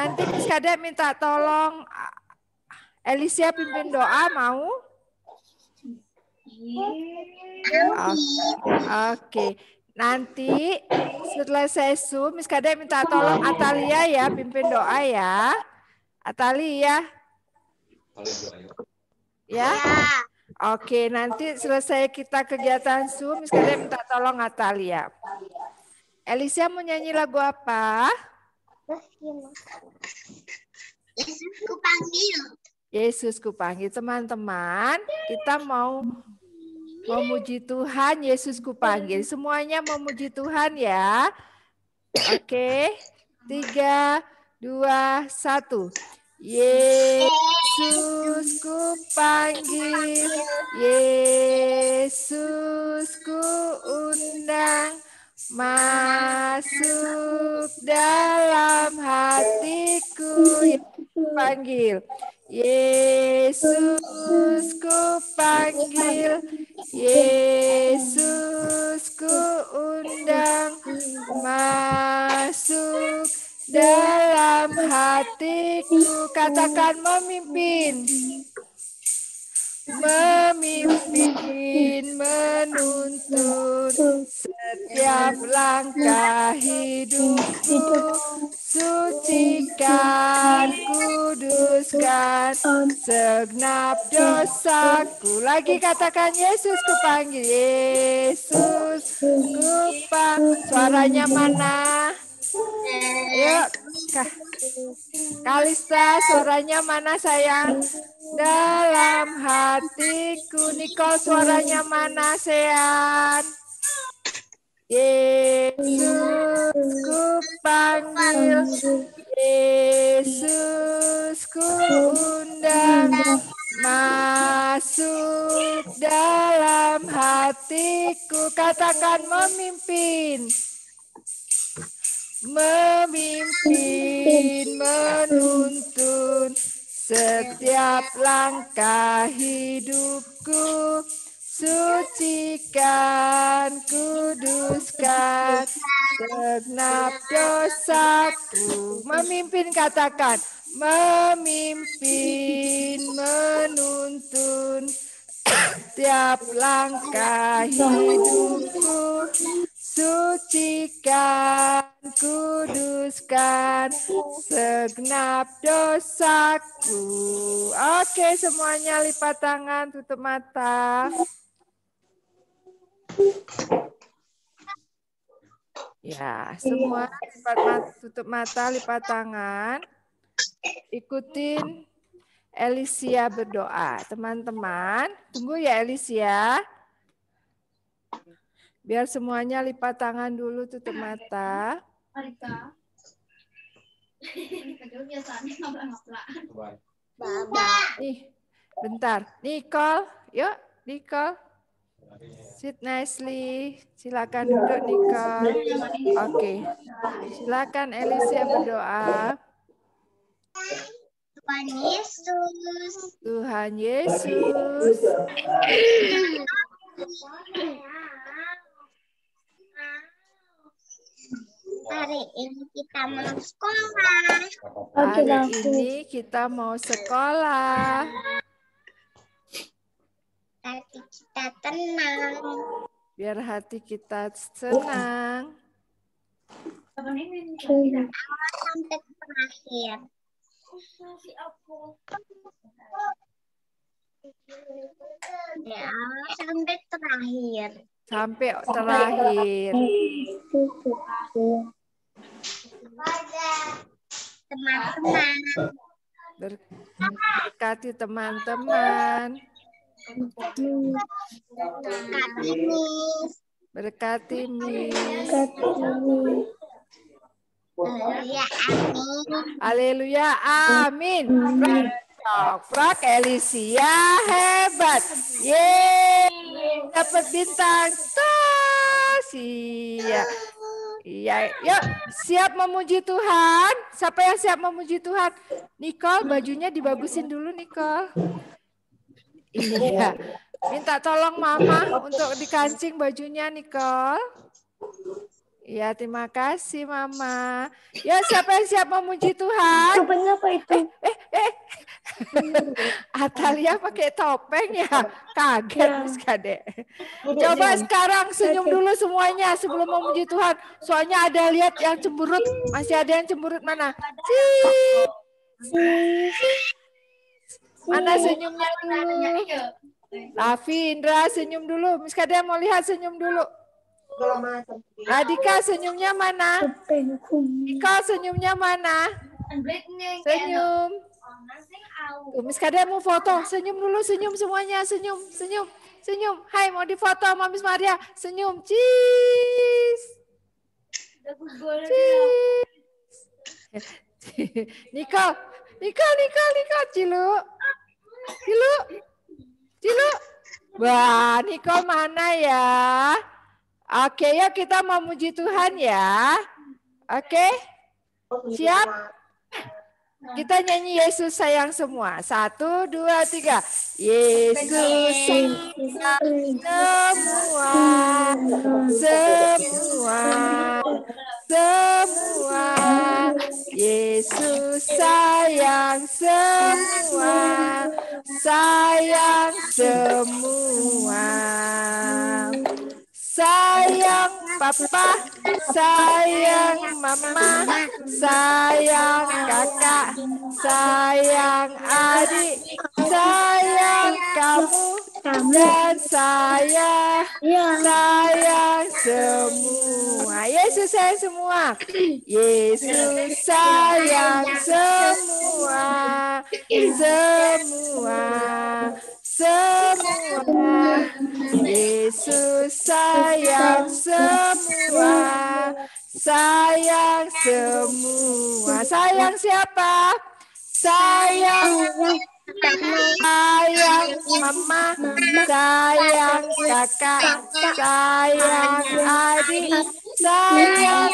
Nanti Miss Kadek minta tolong Elisia pimpin doa mau? Oke. Okay. Nanti setelah saya zoom, Miss Kadek minta tolong Atalia ya pimpin doa ya. Atalia. Ya. Oke, okay. nanti selesai kita kegiatan Zoom, Miss Kadek minta tolong Atalia. Elisia mau nyanyi lagu apa? Yesus kupanggil. Yesus panggil Teman-teman, kita mau memuji Tuhan, Yesus panggil Semuanya memuji Tuhan ya. Oke, tiga, dua, satu. Yesus ku panggil, Yesus ku undang, Masuk dalam hatiku ya panggil. Yesus ku panggil, Yesus ku undang masuk dalam hatiku. Katakan memimpin memimpin, menuntun setiap langkah hidupku. Sucikan, kuduskan, segenap dosaku. Lagi katakan Yesus, ku Yesus, ku Suaranya mana? Yuk, kah. Kalista, suaranya mana sayang? Dalam hatiku. Niko, suaranya mana sayang? Yesus ku panggil, Yesus ku undang, masuk dalam hatiku. Katakan memimpin memimpin, menuntun setiap langkah hidupku. Sucikan, kuduskan, segenap dosaku. Memimpin katakan, memimpin, menuntun setiap langkah hidupku. Sucikan kuduskan segenap dosaku. Oke, semuanya lipat tangan, tutup mata. Ya, semua lipat mata, tutup mata, lipat tangan. Ikutin Elisia berdoa. Teman-teman, tunggu ya Elisia. Biar semuanya lipat tangan dulu, tutup mata. Arika. Nih, bentar. Nicole, yuk. Nicole. Sit nicely. Silakan ya, duduk Nicole. Ya, Oke. Okay. Silakan Elisa berdoa. Tuhan Yesus. Tuhan Yesus. hari ini kita mau sekolah. Hari ini kita mau sekolah. Hati kita tenang. Biar hati kita senang. sampai terakhir. Ya, sampai terakhir. Sampai terakhir. Teman-teman. Berkati teman-teman. Berkati Miss. Berkati Miss. Haleluya, amin. Amin. Frog, Elisia hebat. Yeay, dapat bintang. Tasia. Iya, yuk ya. siap memuji Tuhan. Siapa yang siap memuji Tuhan? Nicole, bajunya dibagusin dulu Nicole. Iya. Minta tolong mama untuk dikancing bajunya Nicole. Ya, terima kasih Mama. Ya, siapa yang siap memuji Tuhan? Topeng apa itu? Eh, eh, eh, Atalia pakai topeng ya. Kaget ya. Kadek. Coba sekarang senyum dulu semuanya sebelum memuji Tuhan. Soalnya ada lihat yang cemburut. Masih ada yang cemburut mana? Cik. Mana senyumnya dulu? Lavi, Indra, senyum dulu. Miss Kade mau lihat senyum dulu. Adika ah, senyumnya mana? Adika senyumnya mana? Senyum. Miss Kada mau foto, senyum dulu, senyum semuanya, senyum, senyum, senyum. Hai, mau difoto sama Miss Maria, senyum, cheese. Cheese. Niko, Niko, Niko, Niko, Cilu. Cilu, Cilu. Wah, Niko mana ya? Oke, okay, yuk kita memuji Tuhan ya. Oke? Okay? Siap? Kita nyanyi Yesus sayang semua. Satu, dua, tiga. Yesus sayang semua, semua, semua. Yesus sayang semua, sayang semua. papa, sayang mama, sayang kakak, sayang adik, sayang kamu, dan saya, sayang semua. Yesus sayang semua. Yesus sayang semua, semua semua Yesus sayang semua sayang semua sayang siapa sayang sayang mama sayang kakak sayang adik sayang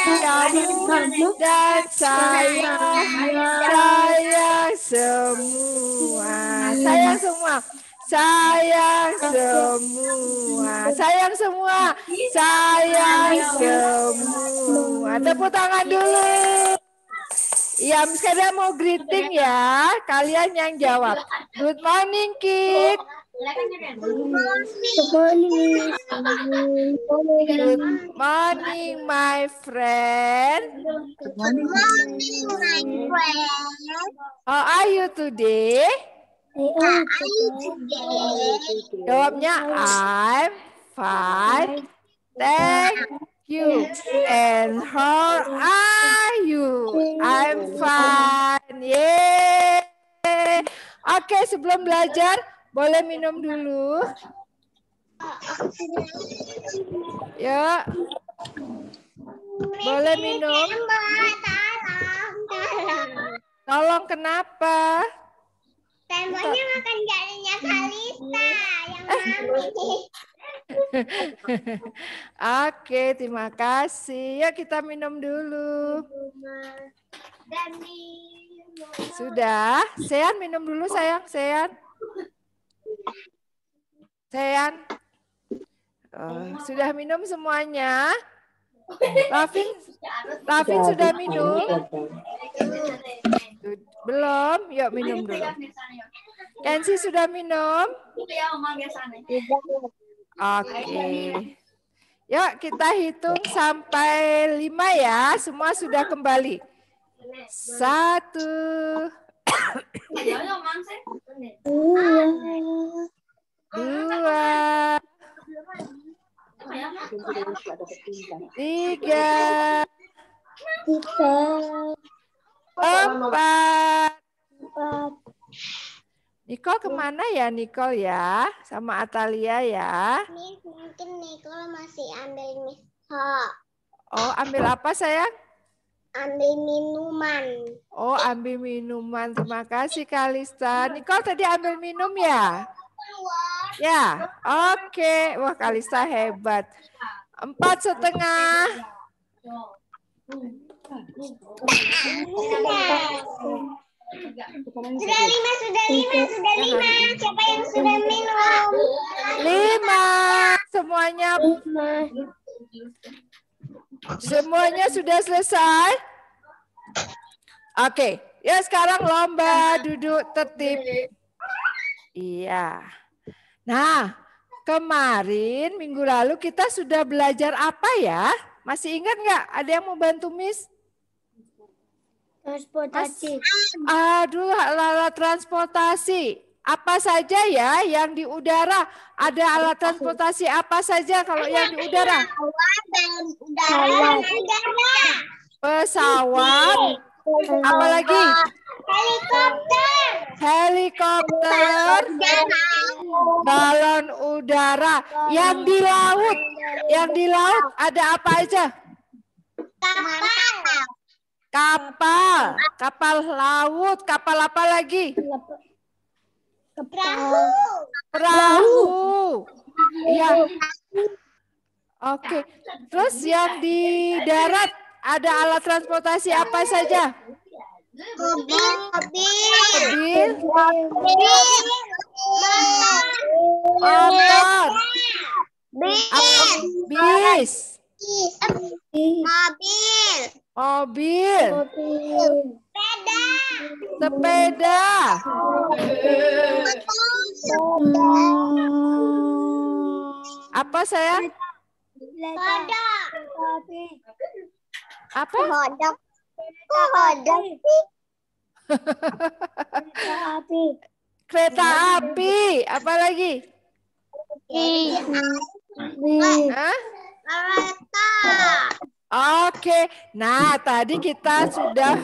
kamu dan sayang sayang semua sayang semua sayang semua, sayang semua, iya. sayang iya. semua. Tepuk tangan iya. dulu. Ya, sekarang mau greeting ya. Kalian yang jawab. Good morning, kid. Good morning. Good morning, my friend. Good morning, my friend. How are you today? Jawabnya I'm fine. Thank you. And how are you? I'm fine. yeah Oke, okay, sebelum belajar boleh minum dulu. Ya. Boleh minum. Tolong kenapa? Temboknya makan jarinya Kalista yang eh. mami. Oke, terima kasih. Ya kita minum dulu. Sudah, Sean minum dulu sayang, Sean. Sean. Oh, sudah minum semuanya? Lavin, Rafin sudah minum? Belum, yuk minum dulu. Kenzi sudah minum? Iya, Oke. Yuk kita hitung sampai lima ya. Semua sudah kembali. Satu. Iya. Dua. Dua. Tiga. Tiga. Empat. Empat. Nicole kemana ya Nicole ya? Sama Atalia ya? mungkin Nicole masih ambil Miss Oh, ambil apa sayang? Ambil minuman. Oh, ambil minuman. Terima kasih Kalista. Nicole tadi ambil minum ya? Ya, oke. Okay. Wah, Kalisa hebat. Empat setengah. Sudah lima, sudah lima, sudah lima. Siapa yang sudah minum? Lima. Semuanya. Semuanya sudah selesai? Oke. Okay. Ya, sekarang lomba duduk tertib. Iya. Nah, kemarin minggu lalu kita sudah belajar apa ya? Masih ingat nggak? Ada yang mau bantu Miss? Transportasi. Mas, aduh, alat transportasi. Apa saja ya yang di udara? Ada alat transportasi apa saja kalau yang di udara? Pesawat dan udara. Pesawat. Pesawat. Apalagi? Helikopter. Helikopter. Balon udara. Yang di laut. Yang di laut ada apa aja? Kapal. Kapal. Kapal laut. Kapal apa lagi? Perahu. Perahu. Iya. Oke. Terus yang di darat ada alat transportasi apa saja? mobil, mobil, mobil, Motor. Bis. Bis. Mobil. Mobil. Sepeda. Sepeda. Apa saya? sepeda, Apa? Kodok api. Kereta api. Apa lagi? Kereta. Oke. Nah, tadi kita sudah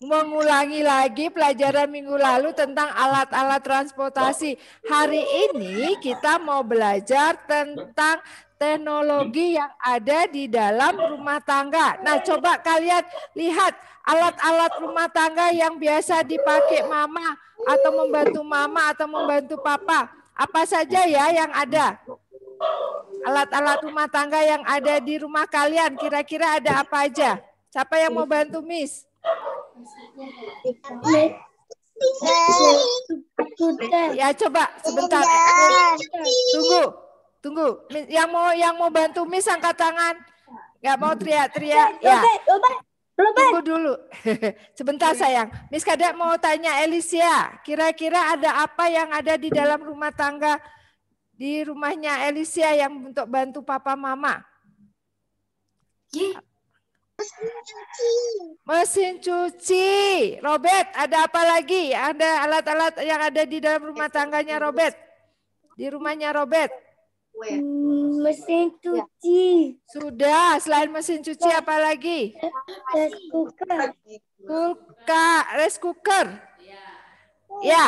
mengulangi lagi pelajaran minggu lalu tentang alat-alat transportasi. Hari ini kita mau belajar tentang teknologi yang ada di dalam rumah tangga. Nah, coba kalian lihat alat-alat rumah tangga yang biasa dipakai mama atau membantu mama atau membantu papa. Apa saja ya yang ada? Alat-alat rumah tangga yang ada di rumah kalian kira-kira ada apa aja? Siapa yang mau bantu Miss? Ya coba sebentar. Tunggu. Tunggu, yang mau yang mau bantu Miss angkat tangan. Gak mau teriak-teriak. Ya. Tunggu dulu. Sebentar sayang. Miss Kada mau tanya Elisia, kira-kira ada apa yang ada di dalam rumah tangga di rumahnya Elisia yang untuk bantu papa mama? Mesin cuci. Mesin cuci. Robert, ada apa lagi? Ada alat-alat yang ada di dalam rumah tangganya Robert? Di rumahnya Robert. Hmm, mesin ya. cuci. Sudah, selain mesin cuci ya. apa lagi? Rice ya, cooker. Kulka, rice cooker. Ya,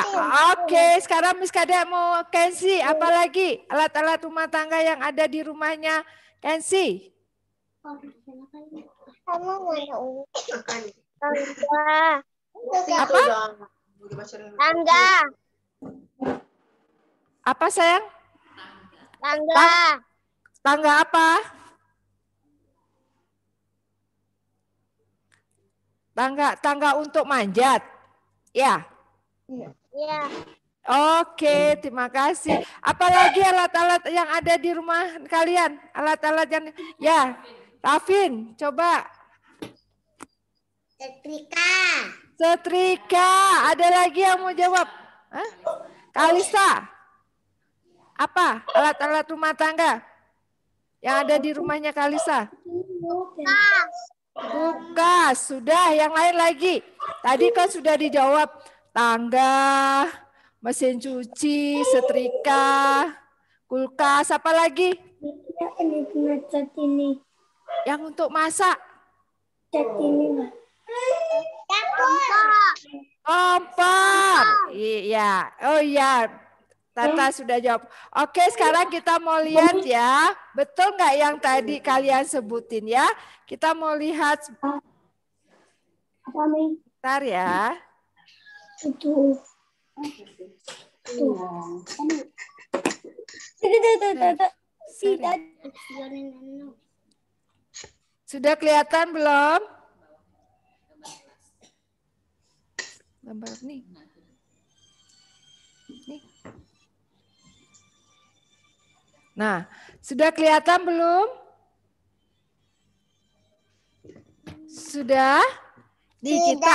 oke. Okay. Sekarang Miss Kade mau Kensi, apa lagi alat-alat rumah tangga yang ada di rumahnya Kensi? Kamu mau Apa? Tangga. Apa sayang? Tangga. Tangga apa? Tangga, tangga untuk manjat. Ya. Iya. iya. Oke, terima kasih. Apalagi alat-alat yang ada di rumah kalian? Alat-alat yang ya, Tafin, coba. Setrika. Setrika. Ada lagi yang mau jawab? Hah? Kalisa. Apa alat-alat rumah tangga yang ada di rumahnya Kalisa? Kulkas. Sudah, yang lain lagi. Tadi kan sudah dijawab tangga, mesin cuci, setrika, kulkas, apa lagi? ini. Yang untuk masak? Cat ini, Kompor. Kompor. Iya. Oh iya. Tata sudah jawab. Oke, sekarang kita mau lihat ya. Betul nggak yang tadi kalian sebutin ya? Kita mau lihat. Ah, apa nih? Bentar ya. Itu. Iya. Nah, sudah kelihatan belum? Gambar nih. Nah, sudah kelihatan belum? Sudah? Nih, kita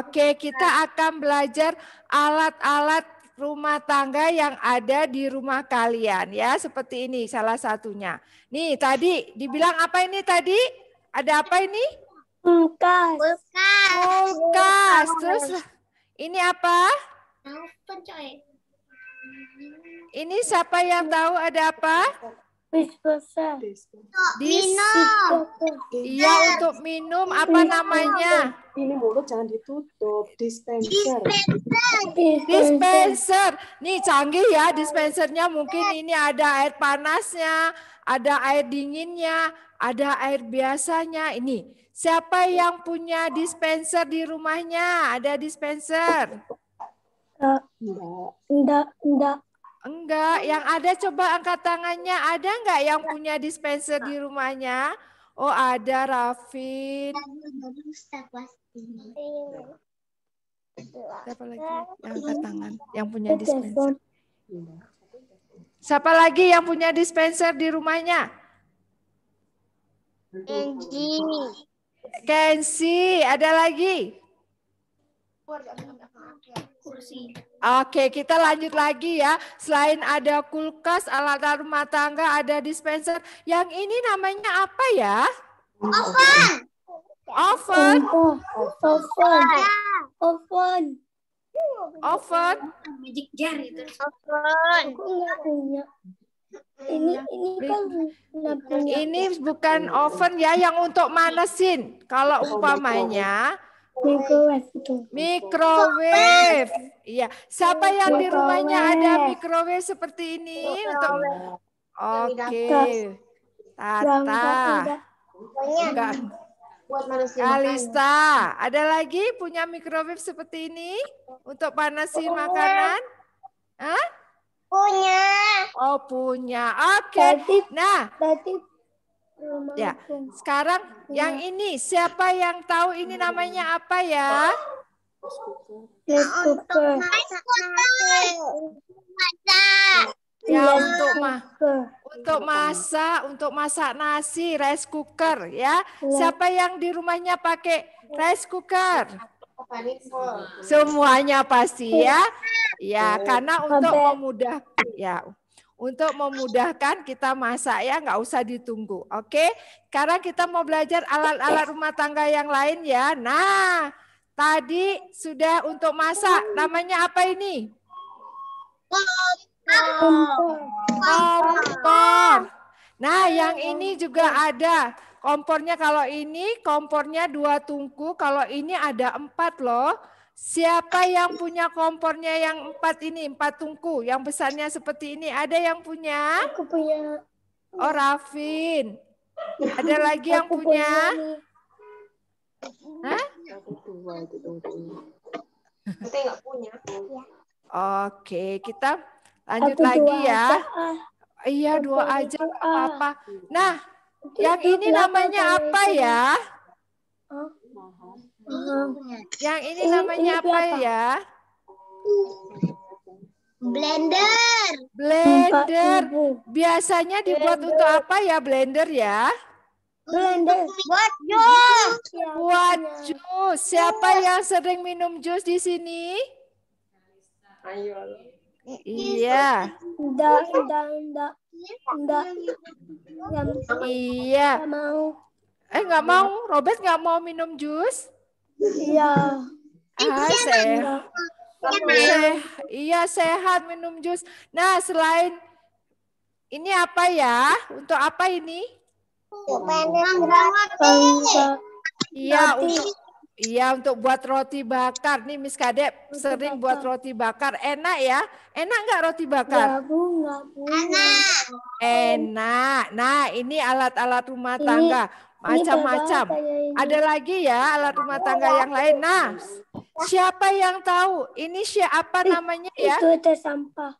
Oke, kita akan belajar alat-alat rumah tangga yang ada di rumah kalian ya, seperti ini salah satunya. Nih, tadi dibilang apa ini tadi? Ada apa ini? Kulkas. Kulkas. Kulkas. Terus ini apa? Apa coy. Ini siapa yang tahu ada apa? Dispenser. Dispenser. Iya untuk minum apa namanya? Ini mulut jangan ditutup. Dispenser. Dispenser. Dispenser. Nih canggih ya dispensernya mungkin ini ada air panasnya, ada air dinginnya, ada air biasanya. Ini siapa yang punya dispenser di rumahnya? Ada dispenser? Enggak, eh, enggak, enggak. Enggak, yang ada coba angkat tangannya. Ada enggak yang punya dispenser di rumahnya? Oh, ada Rafin. Siapa lagi yang angkat tangan? Yang punya dispenser. Siapa lagi yang punya dispenser di rumahnya? Kenji. Kenzi, ada lagi? Kursi. Oke, kita lanjut lagi ya. Selain ada kulkas, alat rumah tangga, ada dispenser. Yang ini namanya apa ya? Oven. Oven. Oven. Oven. Oven. Magic jar itu. Oven. Ini ini kan ini bukan oven ya yang untuk manasin. Kalau oh, gitu. umpamanya Microwave itu. Microwave. Iya. Siapa yang microwave. di rumahnya ada microwave seperti ini untuk Oke. Okay. Tata. Enggak. Kalista, ada lagi punya microwave seperti ini untuk panasin punya. makanan? Hah? Punya. Oh, punya. Oke. Okay. Nah, berarti Ya, sekarang ya. yang ini siapa yang tahu ini namanya apa ya? untuk masak. Ya untuk ma untuk masak, untuk masak nasi, rice cooker ya. ya. Siapa yang di rumahnya pakai rice cooker? Semuanya pasti ya. Ya, karena untuk memudah ya untuk memudahkan kita masak ya, nggak usah ditunggu. Oke, sekarang kita mau belajar alat-alat rumah tangga yang lain ya. Nah, tadi sudah untuk masak, namanya apa ini? Kompor. Nah, yang ini juga ada. Kompornya kalau ini, kompornya dua tungku. Kalau ini ada empat loh. Siapa yang punya kompornya yang empat ini, empat tungku, yang besarnya seperti ini? Ada yang punya? Aku punya. Oh, Rafin. Ada lagi yang aku punya? punya. Hah? Aku tua itu tungkunya. Saya nggak punya. Oke, kita lanjut aku lagi ya. Aja. Iya, aku dua aja apa-apa. Nah, itu yang ini namanya apa ya? Huh? Yang ini namanya ini apa, apa ya? Blender. Blender. Biasanya dibuat blender. untuk apa ya blender ya? Blender. Buat iya. jus. Buat jus. Siapa iya. yang sering minum jus di sini? Ayo. Iya. Enggak, enggak, enggak. Enggak. Iya. Enggak mau. Eh, enggak mau. Robert enggak mau minum jus? Iya. Hai, ah, sehat. Iya, iya, sehat minum jus. Nah, selain ini apa ya? Untuk apa ini? Iya, untuk Iya untuk buat roti bakar nih Miss Kadep sering bakar. buat roti bakar enak ya enak nggak roti bakar? Ya, bu, enggak, bu. Enak. Enak. Nah ini alat-alat rumah ini. tangga macam-macam. Gitu ada lagi ya alat rumah tangga yang lain. Nah, ya. siapa yang tahu ini siapa namanya ya? Itu ada sampah.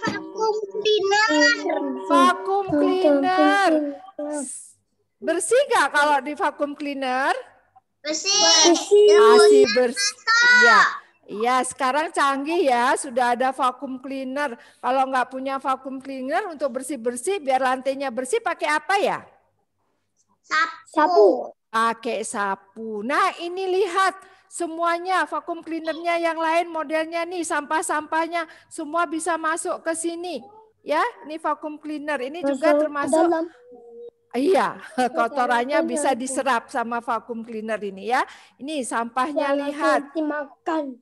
Vakum cleaner. Vakum cleaner. Bersih nggak kalau di vakum cleaner? Bersih. Masih bersih. Ya. Iya, sekarang canggih ya, sudah ada vakum cleaner. Kalau nggak punya vakum cleaner untuk bersih-bersih, biar lantainya bersih pakai apa ya? Sapu. Pakai sapu. Nah ini lihat semuanya vakum cleanernya yang lain modelnya nih sampah-sampahnya semua bisa masuk ke sini. Ya, ini vakum cleaner. Ini masuk juga termasuk dalam. Iya, kotorannya bisa diserap sama vakum cleaner ini ya. Ini sampahnya lihat. Dimakan.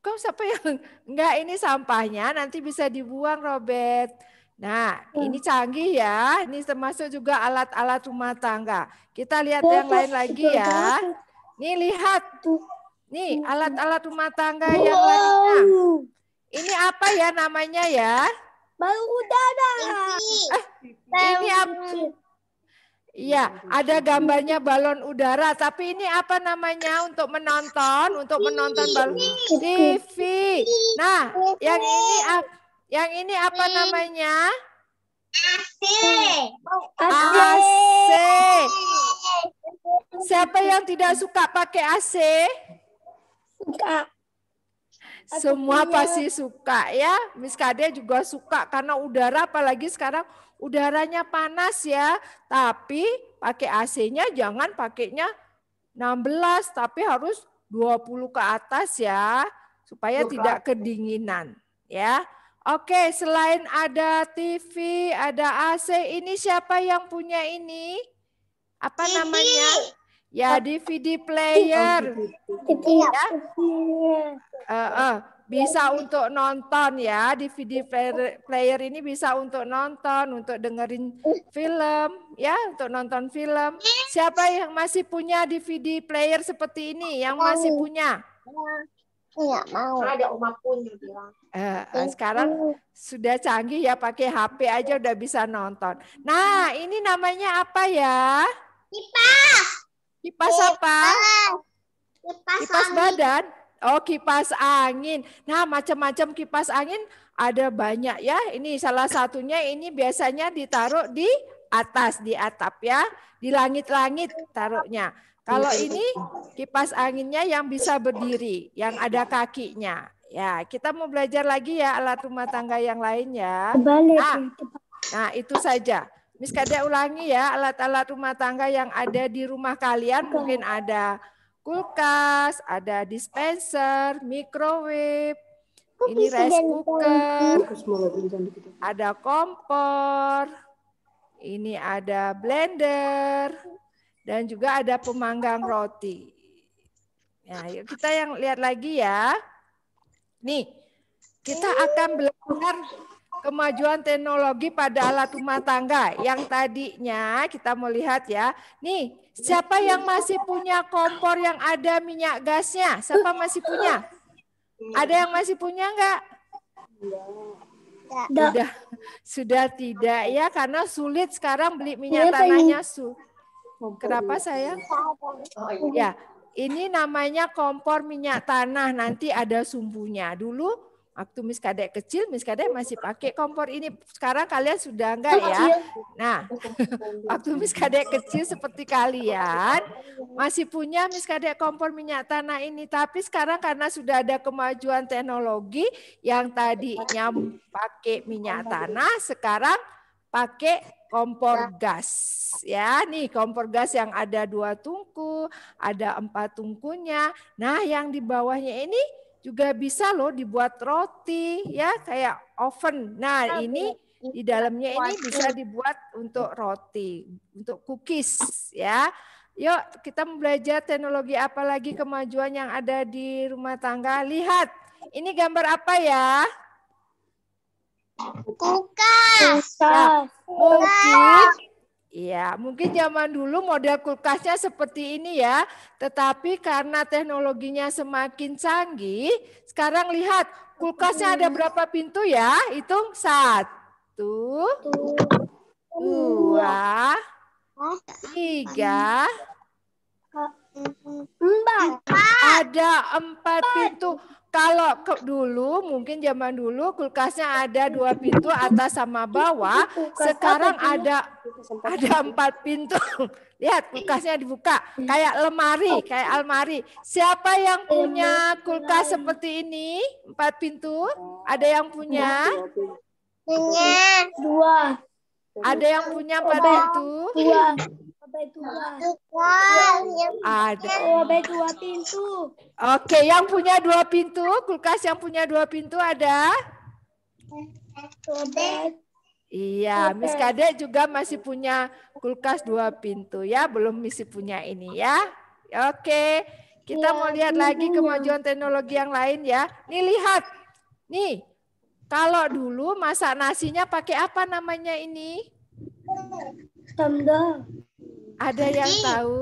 Kok siapa yang enggak ini sampahnya nanti bisa dibuang Robert. Nah, hmm. ini canggih ya. Ini termasuk juga alat-alat rumah tangga. Kita lihat yang lain lagi ya. Nih lihat. Nih hmm. alat-alat rumah tangga wow. yang lainnya. Ini apa ya namanya ya? Baru udara. Eh, ini apa? Iya, ada gambarnya balon udara, tapi ini apa namanya untuk menonton, untuk menonton balon TV. Nah, yang ini yang ini apa hmm. namanya? AC. AC. Siapa yang tidak suka pakai AC? Suka. Semua pasti suka ya. Miss Kade juga suka karena udara apalagi sekarang udaranya panas ya, tapi pakai AC-nya jangan pakainya 16 tapi harus 20 ke atas ya supaya tidak kedinginan ya. Oke, selain ada TV, ada AC, ini siapa yang punya ini? Apa TV. namanya? Ya DVD player. DVD. Oh, ya. Uh, uh bisa untuk nonton ya DVD player, player ini bisa untuk nonton, untuk dengerin film ya, untuk nonton film. Siapa yang masih punya DVD player seperti ini? Yang masih punya? Iya mau. ada Oma pun juga bilang. Eh, eh iya. sekarang sudah canggih ya pakai HP aja udah bisa nonton. Nah ini namanya apa ya? Kipas. Kipas apa? kipas badan. Oh kipas angin. Nah macam-macam kipas angin ada banyak ya. Ini salah satunya ini biasanya ditaruh di atas di atap ya, di langit-langit taruhnya. Kalau ini kipas anginnya yang bisa berdiri, yang ada kakinya. Ya, kita mau belajar lagi ya alat rumah tangga yang lain ya. Nah, nah itu saja. Miss Kada ulangi ya alat-alat rumah tangga yang ada di rumah kalian mungkin ada kulkas, ada dispenser, microwave, ini rice cooker, gitu? ada kompor, ini ada blender, dan juga ada pemanggang roti. Nah, yuk kita yang lihat lagi ya. Nih, kita akan belajar kemajuan teknologi pada alat rumah tangga yang tadinya kita mau lihat ya. Nih, siapa yang masih punya kompor yang ada minyak gasnya? Siapa masih punya? Ada yang masih punya enggak? Sudah sudah tidak ya karena sulit sekarang beli minyak iya, tanahnya su. Kenapa saya? Oh, iya. Ya, ini namanya kompor minyak tanah nanti ada sumbunya. Dulu Waktu Miss Kadek kecil, Miss Kadek masih pakai kompor ini. Sekarang kalian sudah enggak ya? Nah, waktu Miss Kadek kecil seperti kalian masih punya Miss Kadek kompor minyak tanah ini. Tapi sekarang karena sudah ada kemajuan teknologi yang tadinya pakai minyak tanah, sekarang pakai kompor gas ya nih kompor gas yang ada dua tungku ada empat tungkunya nah yang di bawahnya ini juga bisa loh dibuat roti ya kayak oven. Nah, ini di dalamnya ini bisa dibuat untuk roti, untuk cookies ya. Yuk kita belajar teknologi apa lagi kemajuan yang ada di rumah tangga. Lihat, ini gambar apa ya? Kulkas. Ya, Iya, mungkin zaman dulu model kulkasnya seperti ini ya, tetapi karena teknologinya semakin canggih, sekarang lihat kulkasnya ada berapa pintu ya? Hitung satu, dua, tiga, empat. Ada empat pintu kalau ke dulu mungkin zaman dulu kulkasnya ada dua pintu atas sama bawah iya, sekarang ada ada empat pintu lihat kulkasnya dibuka kayak lemari kayak almari siapa yang punya kulkas seperti ini empat pintu ada yang punya punya dua ada yang punya empat pintu dua dua. Ada. Oh, dua pintu. Oke, yang punya dua pintu, kulkas yang punya dua pintu ada? Iya, Miss Kade juga masih punya kulkas dua pintu ya, belum misi punya ini ya. Oke, kita ya, mau lihat lagi kemajuan teknologi yang lain ya. Nih lihat, nih kalau dulu masak nasinya pakai apa namanya ini? Tanda. Ada yang tahu?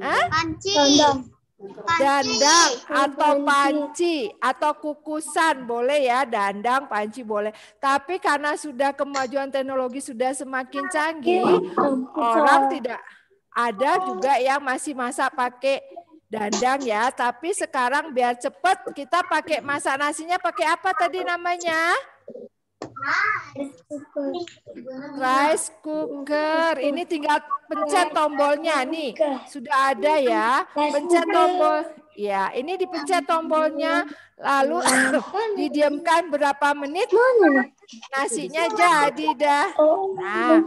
Hah? Panci. Dandang. Dandang atau panci atau kukusan boleh ya, dandang, panci boleh. Tapi karena sudah kemajuan teknologi sudah semakin canggih, iya, iya, iya. orang tidak ada juga yang masih masak pakai dandang ya, tapi sekarang biar cepat kita pakai masak nasinya pakai apa tadi namanya? Rice cooker. Ini tinggal pencet tombolnya nih. Sudah ada ya. Pencet tombol. Ya, ini dipencet tombolnya lalu didiamkan berapa menit? Nasinya jadi dah. Nah,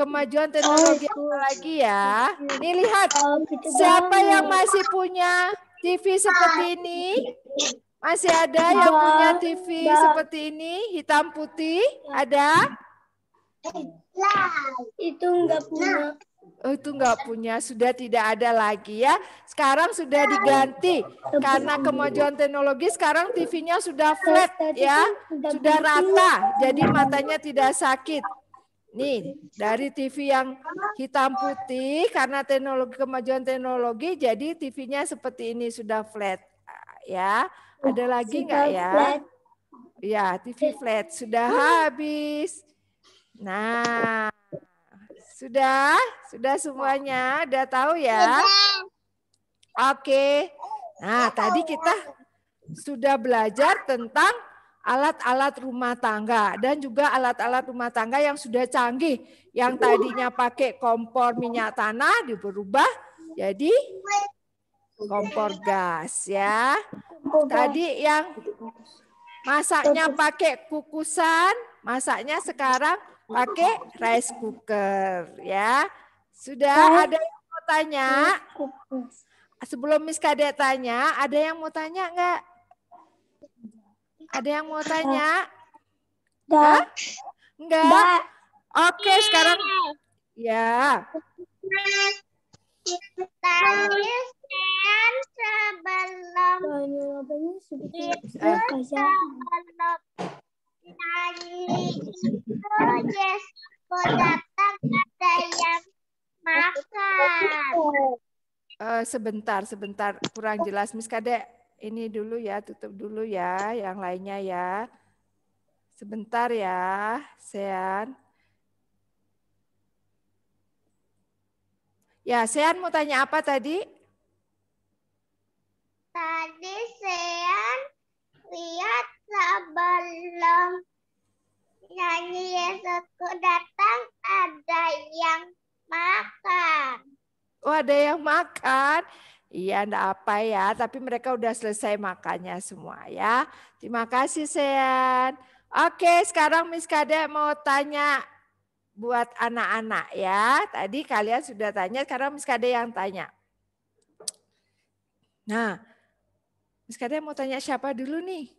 kemajuan teknologi lagi ya? Ini lihat. Siapa yang masih punya TV seperti ini? Masih ada Mbak, yang punya TV Mbak. seperti ini, hitam putih? Ada? Itu enggak punya. Oh, itu enggak punya, sudah tidak ada lagi ya. Sekarang sudah diganti karena kemajuan teknologi. Sekarang TV-nya sudah flat ya, kan sudah rata, jadi matanya tidak sakit. Nih, dari TV yang hitam putih karena teknologi kemajuan teknologi jadi TV-nya seperti ini sudah flat ya. Ada oh, lagi nggak ya? Flat. Ya, TV flat sudah habis. Nah, sudah? Sudah semuanya? Udah tahu ya? Oke. Nah, tadi kita sudah belajar tentang alat-alat rumah tangga dan juga alat-alat rumah tangga yang sudah canggih. Yang tadinya pakai kompor minyak tanah diubah jadi kompor gas ya. Tadi yang masaknya pakai kukusan, masaknya sekarang pakai rice cooker ya. Sudah ada yang mau tanya? Sebelum Miss Kadek tanya, ada yang mau tanya enggak? Ada yang mau tanya? Enggak. Enggak. Oke, sekarang iya. ya kita desain ya, kan? sebelum itu ya? sebelum nyanyi itu Jesko datang ada yang makan. Uh, sebentar, sebentar kurang jelas Miss Kade. Ini dulu ya, tutup dulu ya, yang lainnya ya. Sebentar ya, Sean. Ya, Sean mau tanya apa tadi? Tadi Sean lihat sebelum nyanyi Yesusku datang ada yang makan. Oh, ada yang makan. Iya, enggak apa ya. Tapi mereka udah selesai makannya semua ya. Terima kasih, Sean. Oke, sekarang Miss Kade mau tanya buat anak-anak ya. Tadi kalian sudah tanya, karena Miss Kade yang tanya. Nah, Miss Kade mau tanya siapa dulu nih?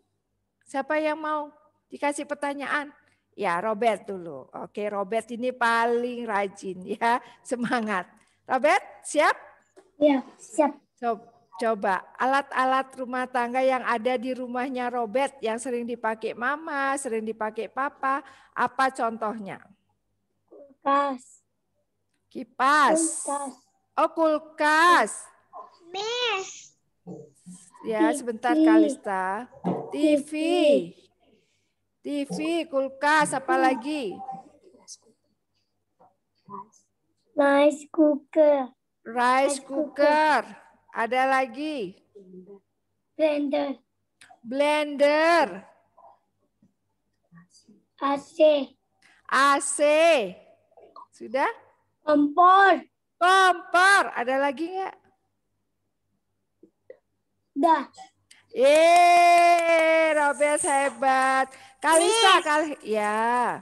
Siapa yang mau dikasih pertanyaan? Ya, Robert dulu. Oke, Robert ini paling rajin ya. Semangat. Robert, siap? Iya, siap. Sob. coba alat-alat rumah tangga yang ada di rumahnya Robert yang sering dipakai mama, sering dipakai papa, apa contohnya? Kulkas. Kipas. Kulkas. Oh, kulkas. Mes. Ya, sebentar Kalista. TV. TV, kulkas, apa lagi? Rice cooker. Rice cooker. Ada lagi? Blender. Blender. AC. AC. Sudah? Kompor. Kompor. Ada lagi nggak? Dah. Yeay, Robes hebat. Kalista, kal ya.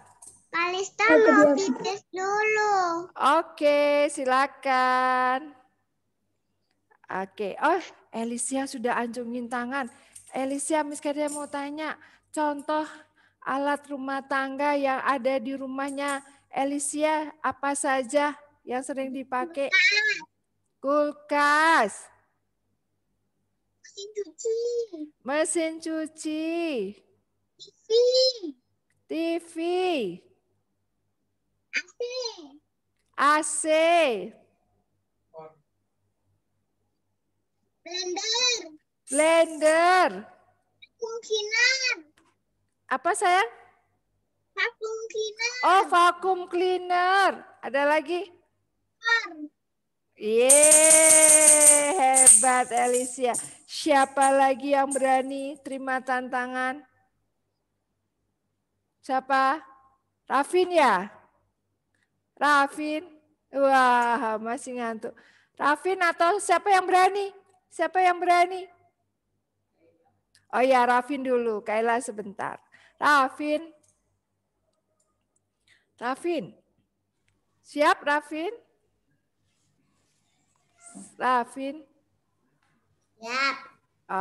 Kalista mau pipis dulu. Oke, silakan. Oke, oh Elisia sudah anjungin tangan. Elisia, Miss mau tanya, contoh alat rumah tangga yang ada di rumahnya Elisia, apa saja yang sering dipakai? Kulkas. Mesin cuci. Mesin cuci. TV. TV. AC. AC. Blender. Blender. Kemungkinan. Apa sayang? Vacuum cleaner. Oh, vacuum cleaner. Ada lagi? yeah hebat Alicia. Siapa lagi yang berani terima tantangan? Siapa? Rafin ya? Rafin? Wah, masih ngantuk. Rafin atau siapa yang berani? Siapa yang berani? Oh ya, Rafin dulu. Kayla sebentar. Rafin, Rafin. Siap Rafin? Rafin? Siap.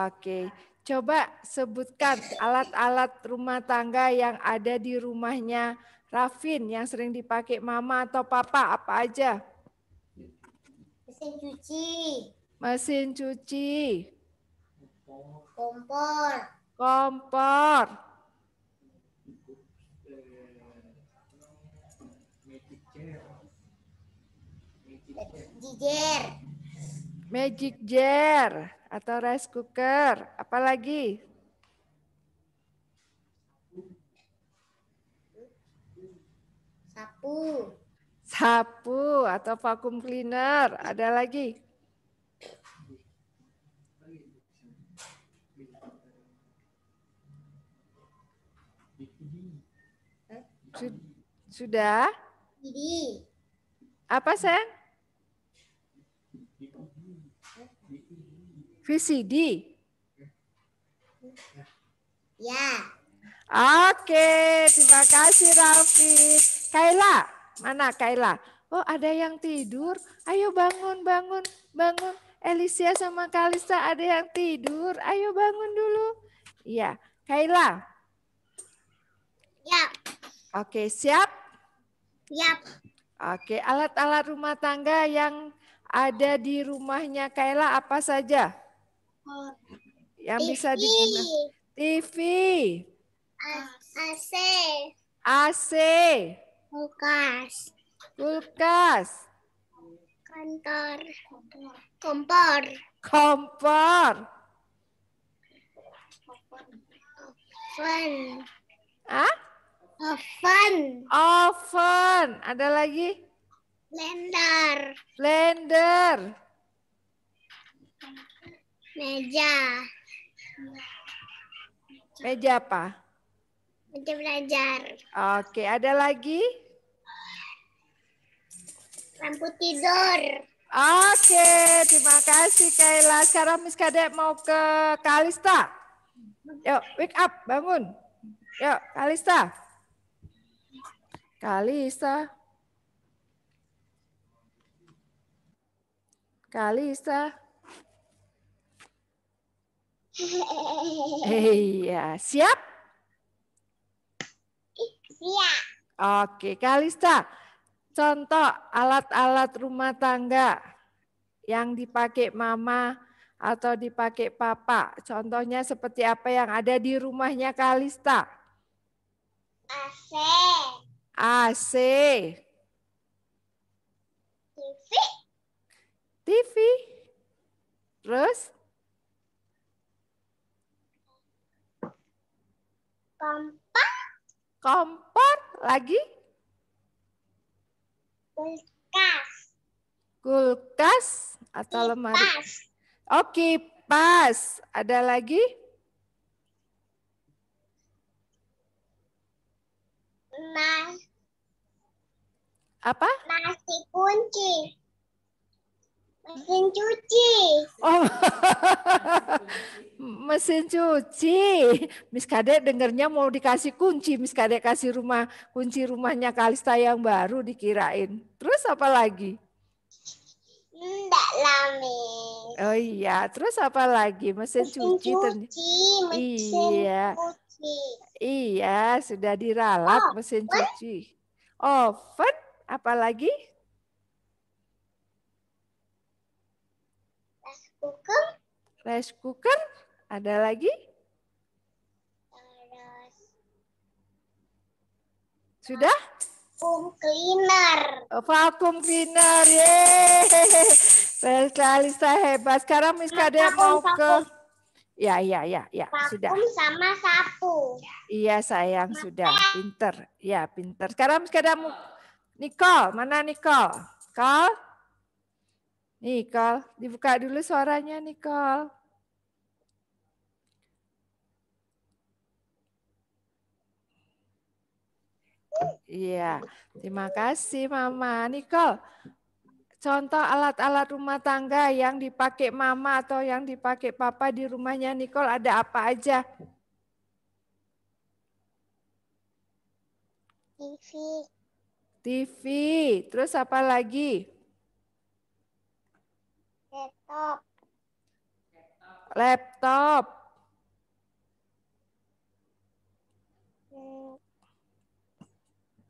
Oke. Coba sebutkan alat-alat rumah tangga yang ada di rumahnya Rafin yang sering dipakai mama atau papa apa aja? Mesin cuci. Mesin cuci. Kompor. Kompor. Magic jar. Magic jar atau rice cooker. Apalagi? Sapu. Sapu atau vacuum cleaner. Ada lagi? Sudah? Apa, sen? VCD. Ya. Oke, terima kasih Rafi. Kaila, mana Kaila? Oh, ada yang tidur. Ayo bangun, bangun, bangun. Elisia sama Kalista ada yang tidur. Ayo bangun dulu. Iya, Kaila. Ya. Oke, siap? Siap. Oke, alat-alat rumah tangga yang ada di rumahnya Kayla apa saja? Oh. Yang TV. bisa digunakan. TV. AC. AC. Kulkas. Kulkas. Kantor. Kompor. Kompor. Oven. Hah? Oven. Oven. Ada lagi? Blender. Blender. Meja. Meja apa? Meja belajar. Oke, ada lagi? Lampu tidur. Oke, terima kasih Kayla. Sekarang Miss Kadek mau ke Kalista. Yuk, wake up, bangun. Yuk, Kalista. Kalista. Kalista. Iya, siap? Siap. Oke, Kalista. Contoh alat-alat rumah tangga yang dipakai mama atau dipakai papa. Contohnya seperti apa yang ada di rumahnya Kalista? AC. AC. TV. Terus? Kompor. Kompor. Lagi? Kulkas. Kulkas atau kipas. lemari? Oh, kipas. Ada lagi? Mas. Apa? Masih kunci. Mesin cuci. Oh. Mesin cuci. Miss Kadek dengernya mau dikasih kunci. Miss Kadek kasih rumah kunci rumahnya Kalista yang baru dikirain. Terus apa lagi? Enggak lami. Oh iya, terus apa lagi? Mesin, mesin cuci, cuci mesin Iya. Cuci. Iya, sudah diralat oh, mesin cuci. Oven, Apa lagi? cooker. Rice cooker. Ada lagi? Terus. Sudah? Vacuum cleaner. Oh, vacuum cleaner. Yeay. Benar hebat. Sekarang Miss Kadea mau vakum. ke Ya, ya, ya, ya, vakum sudah. sama sapu. Iya, sayang, Mata. sudah. Pinter. Ya, pinter. Sekarang Miss Kadea mau Nicole, mana Nicole? Nicole? Nikol, dibuka dulu suaranya Nikol. Iya, terima kasih Mama. Nikol, contoh alat-alat rumah tangga yang dipakai Mama atau yang dipakai Papa di rumahnya Nikol ada apa aja? TV. TV, terus apa lagi? Laptop. Laptop.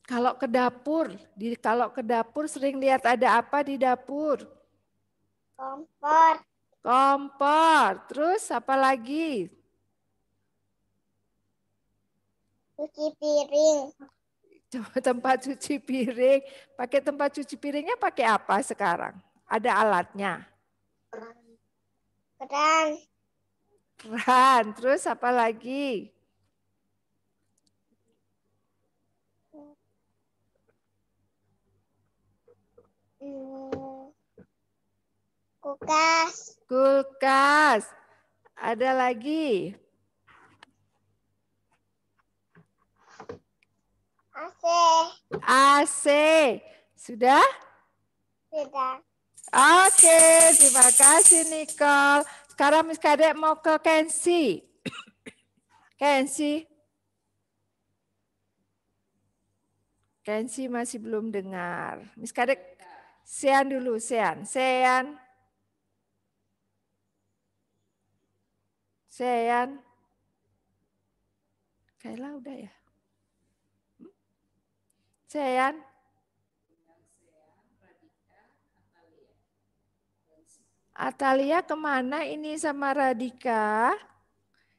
Kalau ke dapur, di kalau ke dapur sering lihat ada apa di dapur? Kompor. Kompor. Terus apa lagi? Cuci piring. Coba tempat cuci piring. Pakai tempat cuci piringnya pakai apa sekarang? Ada alatnya? Keran. Keran. Terus apa lagi? Hmm. Kulkas. Kulkas. Ada lagi? AC. AC. Sudah? Sudah. Oke, terima kasih Nicole. Sekarang Miss Kadek mau ke Kensi. Kensi. Kensi masih belum dengar. Miss Kadek, Sean dulu, Sean. Sean. Sean. Kayla udah ya? Hmm? Sean. Atalia kemana ini sama Radika?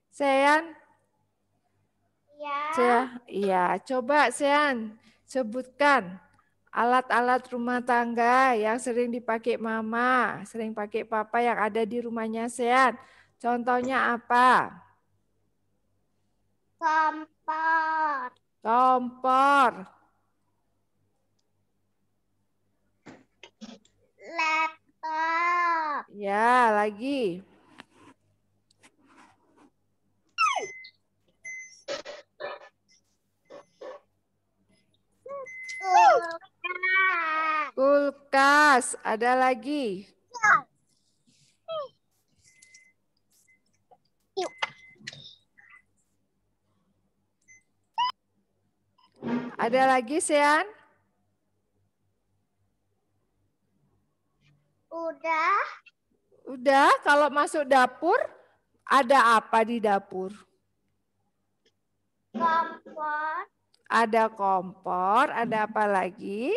Sean? Iya. Iya. coba Sean sebutkan alat-alat rumah tangga yang sering dipakai mama, sering pakai papa yang ada di rumahnya Sean. Contohnya apa? Kompor. Kompor. Ya, lagi. Kulkas, ada lagi. Ada lagi, Sean? Udah. Udah, kalau masuk dapur, ada apa di dapur? Kompor. Ada kompor, ada apa lagi?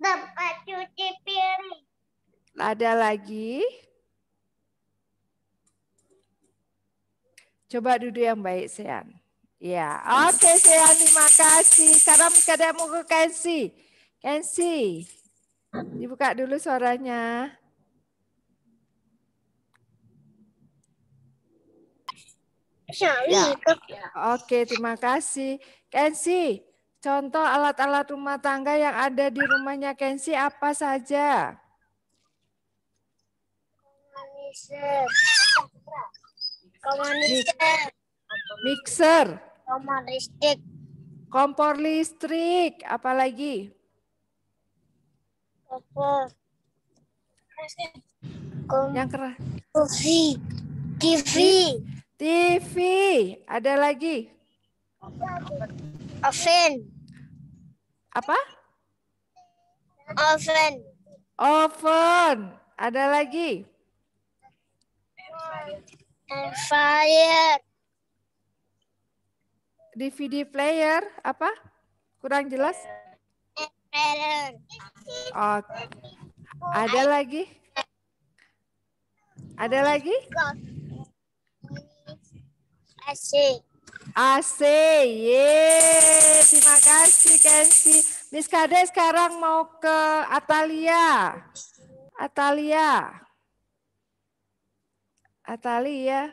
Tempat cuci piring. Ada lagi? Coba duduk yang baik, Sean. Ya, oke okay, Sean, terima kasih. Salam mau ke Kensi. NC, Dibuka dulu suaranya. Ya. Oke, terima kasih. Kensi, contoh alat-alat rumah tangga yang ada di rumahnya Kensi apa saja? Komaniser. Mixer. Kompor listrik. Kompor listrik, apalagi? Apa? yang keras. TV. TV. TV. Ada lagi. Oven. Apa? Oven. Oven. Ada lagi. fire DVD player apa? Kurang jelas parent. Oke. Ada lagi? Ada lagi? Asik. AC, ye, terima kasih Kensi. Miss Kade sekarang mau ke Atalia. Atalia. Atalia.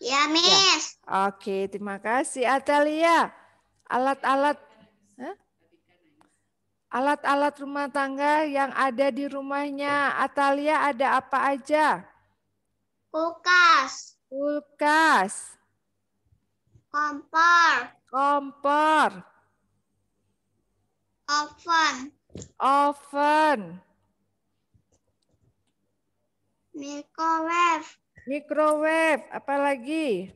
Ya, Miss. Ya. Oke, terima kasih Atalia alat-alat eh? alat-alat rumah tangga yang ada di rumahnya. Atalia ada apa aja? Kulkas. Kulkas. Kompor. Kompor. Oven. Oven. Microwave. Microwave, apa lagi?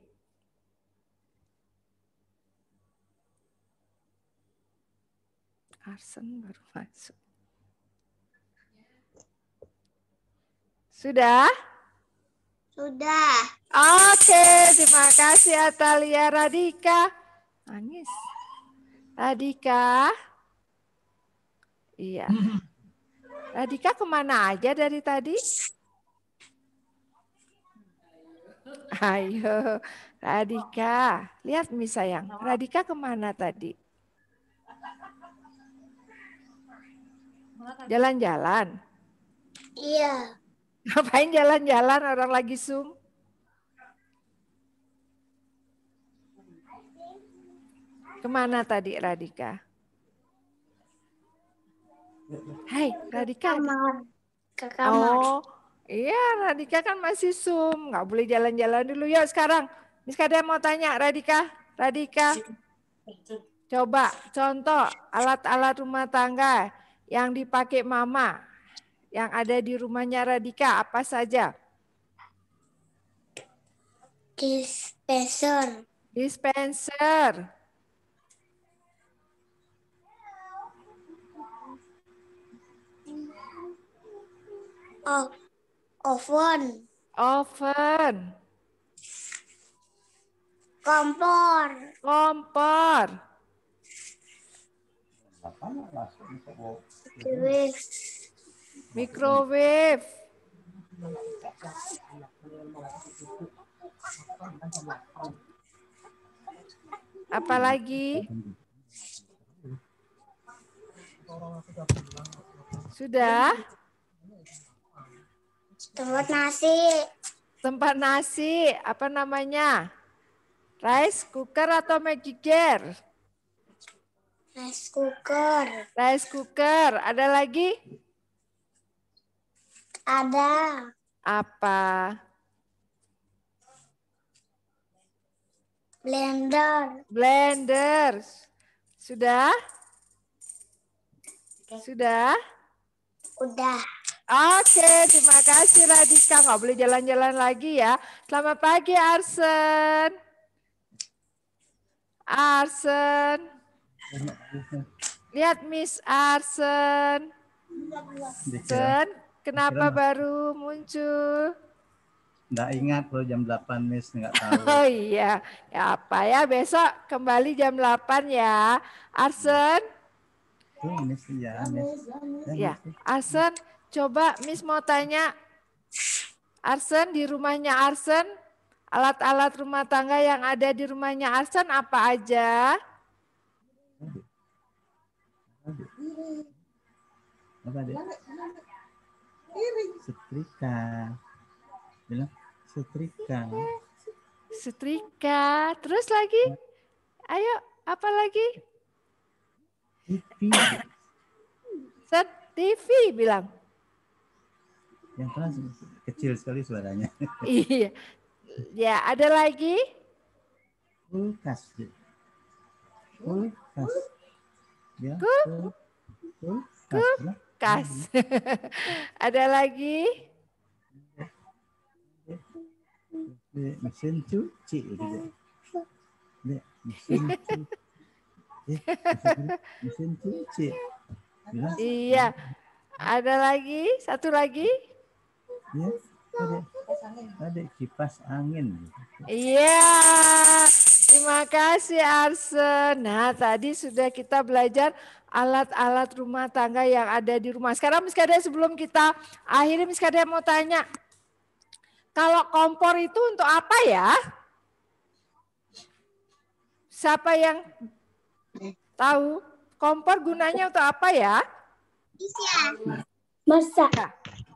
Arsen baru masuk. Sudah? Sudah. Oke, terima kasih Atalia Radika. Nangis. Radika. Iya. Radika kemana aja dari tadi? Ayo, Radika. Lihat Mi sayang, Radika kemana tadi? Jalan-jalan? Iya. Ngapain jalan-jalan orang lagi Zoom? Kemana tadi Radika? Hai Radika. Ke kamar. Ke kamar. Oh, iya Radika kan masih Zoom. Nggak boleh jalan-jalan dulu. Yuk sekarang. Miss mau tanya Radika. Radika. Coba contoh alat-alat rumah tangga yang dipakai mama yang ada di rumahnya Radika apa saja? Dispenser. Dispenser. Oh, oven. Oven. Kompor. Kompor. Microwave. Microwave. Apa lagi? Sudah? Tempat nasi. Tempat nasi, apa namanya? Rice cooker atau magic jar? Rice cooker. Rice cooker. Ada lagi? Ada. Apa? Blender. Blender. Sudah? Sudah? Udah. Oke, terima kasih Radika. Nggak boleh jalan-jalan lagi ya. Selamat pagi, Arsen. Arsen. Lihat Miss Arsen. Arsen, kenapa baru muncul? Nggak ingat loh jam 8 Miss, nggak tahu. Oh iya, ya apa ya besok kembali jam 8 ya. Arsen? Oh, miss, iya, iya, iya, ya, Miss. Ya, Arsen coba Miss mau tanya. Arsen di rumahnya Arsen, alat-alat rumah tangga yang ada di rumahnya Arsen apa aja? apa deh setrika bilang setrika setrika terus lagi ayo apa lagi TV set TV bilang yang keras, kecil sekali suaranya iya ya ada lagi kulkas kulkas ya kulkas kas Ada lagi? Mesin cuci. Gitu. Mesin cuci. Iya. Ada lagi? Satu lagi? Iya, ada, kipas angin. Iya. Terima kasih Arsen. Nah, tadi sudah kita belajar alat-alat rumah tangga yang ada di rumah. Sekarang Miss sebelum kita akhirnya Miss mau tanya, kalau kompor itu untuk apa ya? Siapa yang tahu kompor gunanya untuk apa ya? Masak. Nah,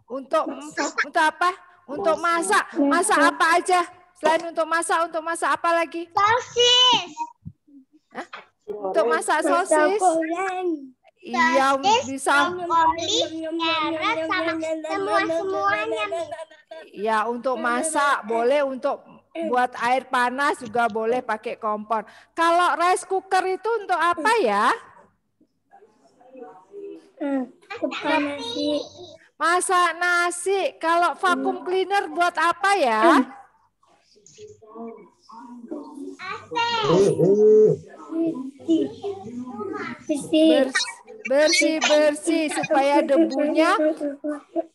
untuk masak. untuk apa? Untuk masak. Masak apa aja? Selain untuk masak, untuk masak apa lagi? Sosis. Hah? Untuk masak sosis. Iya, bisa semua semuanya. Ya, untuk masak boleh untuk buat air panas juga boleh pakai kompor. Kalau rice cooker itu untuk apa ya? Hmm, masak nasi. Kalau vacuum hmm. cleaner buat apa ya? Hmm bersih. Bersih. Bersih, supaya debunya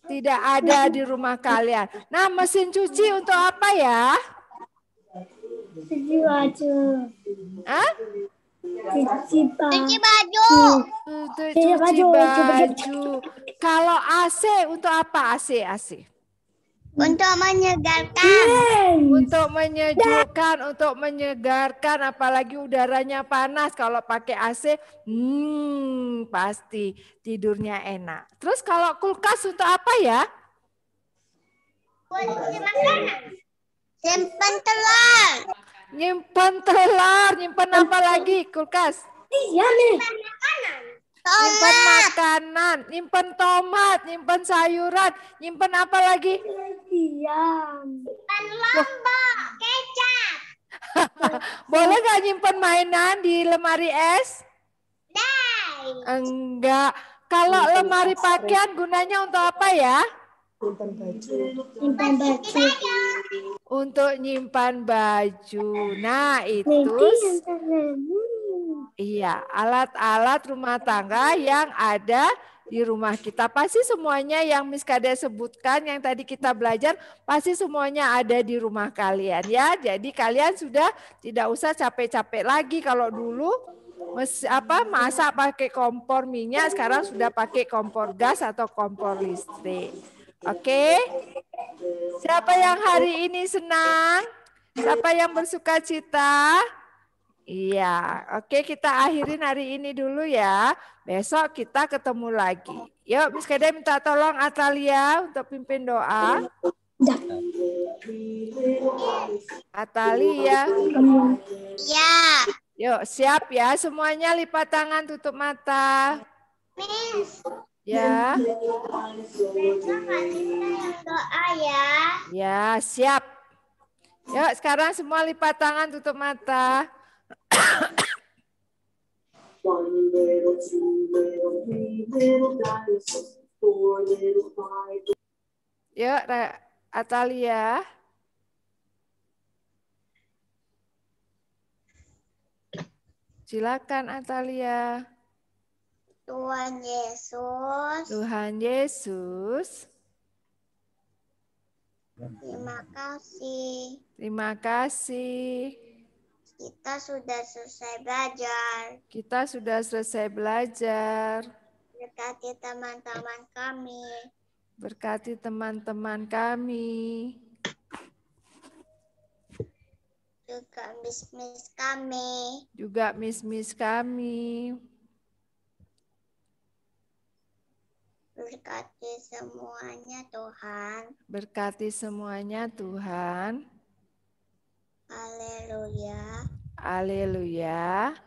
tidak ada di rumah kalian. Nah, mesin cuci untuk apa ya? Cuci baju. Hah? Cuci baju. Cuci baju. Cuci baju. Kalau AC untuk apa AC AC? Untuk menyegarkan. Yes. Untuk menyejukkan, yes. untuk menyegarkan, apalagi udaranya panas. Kalau pakai AC, hmm, pasti tidurnya enak. Terus kalau kulkas untuk apa ya? Buat makanan. Simpan telur. nyimpan telur, nyimpan apa lagi kulkas? Iya, nih nyimpan makanan, nyimpen tomat, nyimpen sayuran, nyimpen apa lagi? Diam. Nyimpen lombok, kecap. Boleh gak nyimpen mainan di lemari es? Dai. Enggak. Kalau lemari pakaian gunanya untuk apa ya? nyimpan baju untuk nyimpan baju nah itu iya alat-alat rumah tangga yang ada di rumah kita pasti semuanya yang Miss Kade sebutkan yang tadi kita belajar pasti semuanya ada di rumah kalian ya jadi kalian sudah tidak usah capek-capek lagi kalau dulu mes, apa masak pakai kompor minyak sekarang sudah pakai kompor gas atau kompor listrik Oke. Okay? Siapa yang hari ini senang? Siapa yang bersuka cita? Iya, oke okay, kita akhirin hari ini dulu ya. Besok kita ketemu lagi. Yuk, Miss Kede minta tolong Atalia untuk pimpin doa. Atalia. Iya. Yuk, siap ya semuanya lipat tangan tutup mata. Miss. Ya. doa ya. Ya, siap. Yuk, sekarang semua lipat tangan, tutup mata. Yuk, Atalia. Silakan Atalia. Tuhan Yesus. Tuhan Yesus. Terima kasih. Terima kasih. Kita sudah selesai belajar. Kita sudah selesai belajar. Berkati teman-teman kami. Berkati teman-teman kami. Juga mis-mis kami. Juga mis-mis kami. Berkati semuanya Tuhan. Berkati semuanya Tuhan. Haleluya. Haleluya.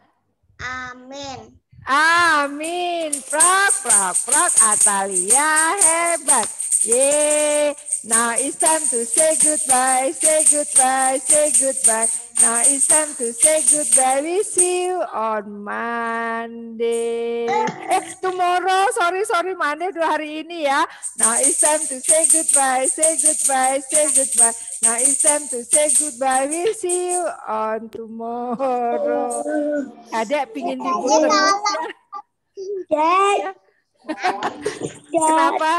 Amin. Amin. Prak, prak, prak. Atalia hebat. Yeah. Now it's time to say goodbye, say goodbye, say goodbye. Now it's time to say goodbye. We see you on Monday. Eh, tomorrow, sorry, sorry, Monday dua hari ini ya. Now it's time to say goodbye, say goodbye, say goodbye. Now it's time to say goodbye. We see you on tomorrow. Ada pingin dibuat. Ya. Dad. Kenapa?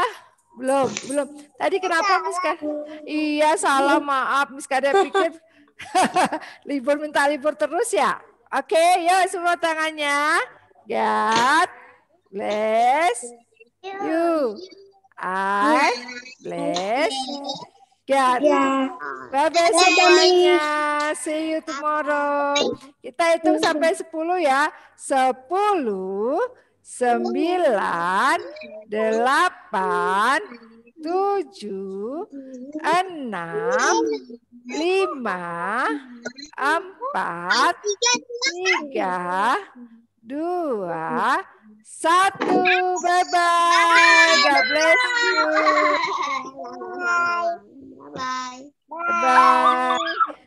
Belum, belum. Tadi kenapa Miss Kada? Iya, salah maaf Miss Kada pikir libur minta libur terus ya. Oke, yuk semua tangannya. God bless you. I bless God. Ya. Bye bye semuanya. See you tomorrow. Kita hitung sampai 10 ya. 10 sembilan, delapan, tujuh, enam, lima, empat, tiga, dua, satu. Bye-bye. God bless you. Bye. Bye. Bye.